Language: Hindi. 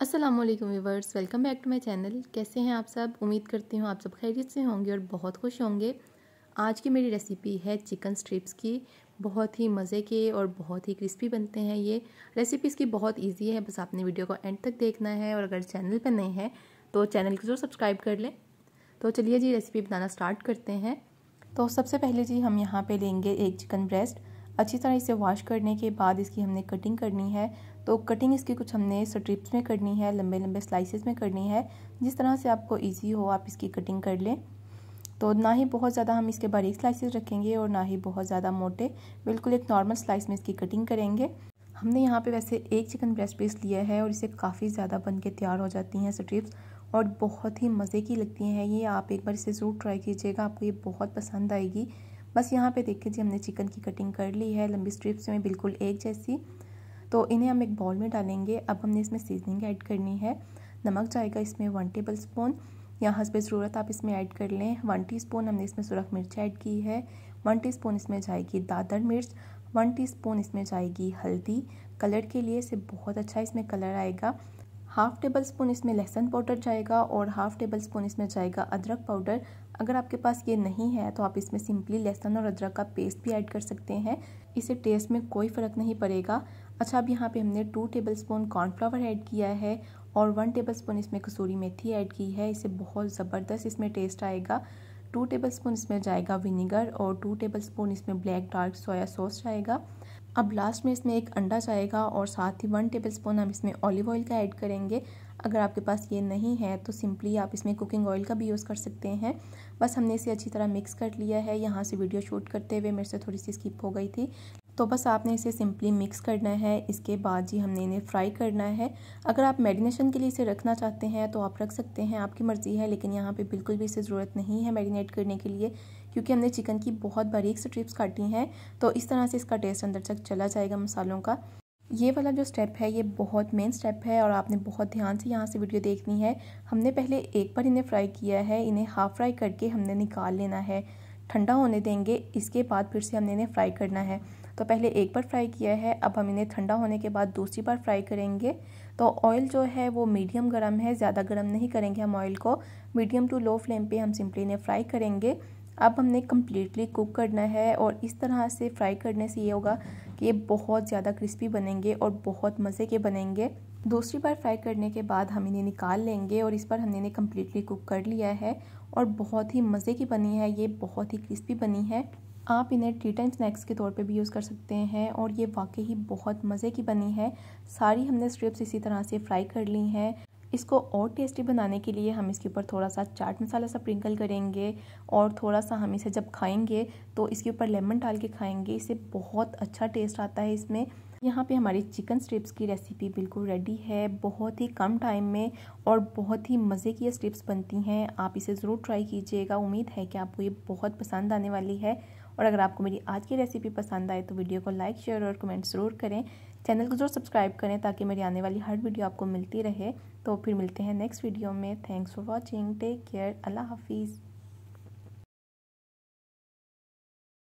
Aslam viewers welcome back to my channel कैसे हैं आप सब उम्मीद करती हूँ आप सब खैरियत से होंगे और बहुत खुश होंगे आज की मेरी रेसिपी है चिकन स्ट्रिप्स की बहुत ही मज़े के और बहुत ही क्रिस्पी बनते हैं ये रेसिपी इसकी बहुत इजी है बस आपने वीडियो को एंड तक देखना है और अगर चैनल पर नए हैं तो चैनल को जरूर सब्सक्राइब कर लें तो चलिए जी रेसिपी बनाना स्टार्ट करते हैं तो सबसे पहले जी हम यहाँ पर लेंगे एक चिकन ब्रेस्ट अच्छी तरह इसे वॉश करने के बाद इसकी हमने कटिंग करनी है तो कटिंग इसकी कुछ हमने स्ट्रिप्स में करनी है लंबे लंबे स्लाइसेस में करनी है जिस तरह से आपको ईजी हो आप इसकी कटिंग कर लें तो ना ही बहुत ज़्यादा हम इसके बारीक स्लाइसेस रखेंगे और ना ही बहुत ज़्यादा मोटे बिल्कुल एक नॉर्मल स्लाइस में इसकी कटिंग करेंगे हमने यहाँ पे वैसे एक चिकन ब्रेस्ट पीस लिया है और इसे काफ़ी ज़्यादा बन के तैयार हो जाती हैं स्ट्रिप्स और बहुत ही मज़े की लगती हैं ये आप एक बार इसे ज़रूर ट्राई कीजिएगा आपको ये बहुत पसंद आएगी बस यहाँ पे देखिए जी हमने चिकन की कटिंग कर ली है लंबी स्ट्रिप्स में बिल्कुल एक जैसी तो इन्हें हम एक बॉल में डालेंगे अब हमने इसमें सीजनिंग ऐड करनी है नमक जाएगा इसमें वन टेबल स्पून या हंसब ज़रूरत आप इसमें ऐड कर लें वन टी हमने इसमें सुरख मिर्च ऐड की है वन टी इसमें जाएगी दादर मिर्च वन टी इसमें जाएगी हल्दी कलर के लिए इसे बहुत अच्छा इसमें कलर आएगा हाफ़ टेबल स्पून इसमें लहसुन पाउडर जाएगा और हाफ़ टेबल स्पून इसमें जाएगा अदरक पाउडर अगर आपके पास ये नहीं है तो आप इसमें सिंपली लहसुन और अदरक का पेस्ट भी ऐड कर सकते हैं इसे टेस्ट में कोई फ़र्क नहीं पड़ेगा अच्छा अब यहाँ पे हमने two tablespoon cornflour add किया है और वन टेबल स्पून इसमें कसूरी मेथी ऐड की है इसे बहुत ज़बरदस्त इसमें टेस्ट आएगा टू टेबल स्पून इसमें जाएगा विनीगर और टू टेबल स्पून इसमें ब्लैक डार्क सोया सॉस जाएगा अब लास्ट में इसमें एक अंडा जाएगा और साथ ही वन टेबल स्पून हम इसमें ऑलिव ऑयल का ऐड करेंगे अगर आपके पास ये नहीं है तो सिंपली आप इसमें कुकिंग ऑयल का भी यूज़ कर सकते हैं बस हमने इसे अच्छी तरह मिक्स कर लिया है यहाँ से वीडियो शूट करते हुए मेरे से थोड़ी सी स्किप हो गई थी तो बस आपने इसे सिंपली मिक्स करना है इसके बाद जी हमने इन्हें फ्राई करना है अगर आप मैरिनेशन के लिए इसे रखना चाहते हैं तो आप रख सकते हैं आपकी मर्ज़ी है लेकिन यहाँ पे बिल्कुल भी इसे ज़रूरत नहीं है मैरिनेट करने के लिए क्योंकि हमने चिकन की बहुत बारीक स्ट्रिप्स काटी हैं तो इस तरह से इसका टेस्ट अंदर तक चला जाएगा मसालों का ये वाला जो स्टेप है ये बहुत मेन स्टेप है और आपने बहुत ध्यान से यहाँ से वीडियो देखनी है हमने पहले एक बार इन्हें फ्राई किया है इन्हें हाफ फ्राई करके हमने निकाल लेना है ठंडा होने देंगे इसके बाद फिर से हमने इन्हें फ्राई करना है तो पहले एक बार फ्राई किया है अब हम इन्हें ठंडा होने के बाद दूसरी बार फ्राई करेंगे तो ऑयल जो है वो मीडियम गर्म है ज़्यादा गर्म नहीं करेंगे हम ऑयल को मीडियम टू लो फ्लेम पे हम सिंपली इन्हें फ्राई करेंगे अब हमने कम्प्लीटली कुक करना है और इस तरह से फ्राई करने से ये होगा कि ये बहुत ज़्यादा क्रिस्पी बनेंगे और बहुत मज़े के बनेंगे दूसरी बार फ्राई करने के बाद हम इन्हें निकाल लेंगे और इस पर हमने इन्हें कम्प्लीटली कुक कर लिया है और बहुत ही मज़े की बनी है ये बहुत ही क्रिस्पी बनी है आप इन्हें टी टाइम स्नैक्स के तौर पे भी यूज़ कर सकते हैं और ये वाकई ही बहुत मज़े की बनी है सारी हमने स्ट्रिप्स इसी तरह से फ्राई कर ली हैं इसको और टेस्टी बनाने के लिए हम इसके ऊपर थोड़ा सा चाट मसाला स्प्रिंकल करेंगे और थोड़ा सा हम इसे जब खाएंगे तो इसके ऊपर लेमन डाल के खाएंगे इससे बहुत अच्छा टेस्ट आता है इसमें यहाँ पे हमारी चिकन स्ट्रिप्स की रेसिपी बिल्कुल रेडी है बहुत ही कम टाइम में और बहुत ही मज़े की स्ट्रिप्स बनती हैं आप इसे ज़रूर ट्राई कीजिएगा उम्मीद है कि आपको ये बहुत पसंद आने वाली है और अगर आपको मेरी आज की रेसिपी पसंद आए तो वीडियो को लाइक शेयर और कमेंट ज़रूर करें चैनल को जरूर सब्सक्राइब करें ताकि मेरी आने वाली हर वीडियो आपको मिलती रहे तो फिर मिलते हैं नेक्स्ट वीडियो में thanks for watching take care अल्लाह हाफिज़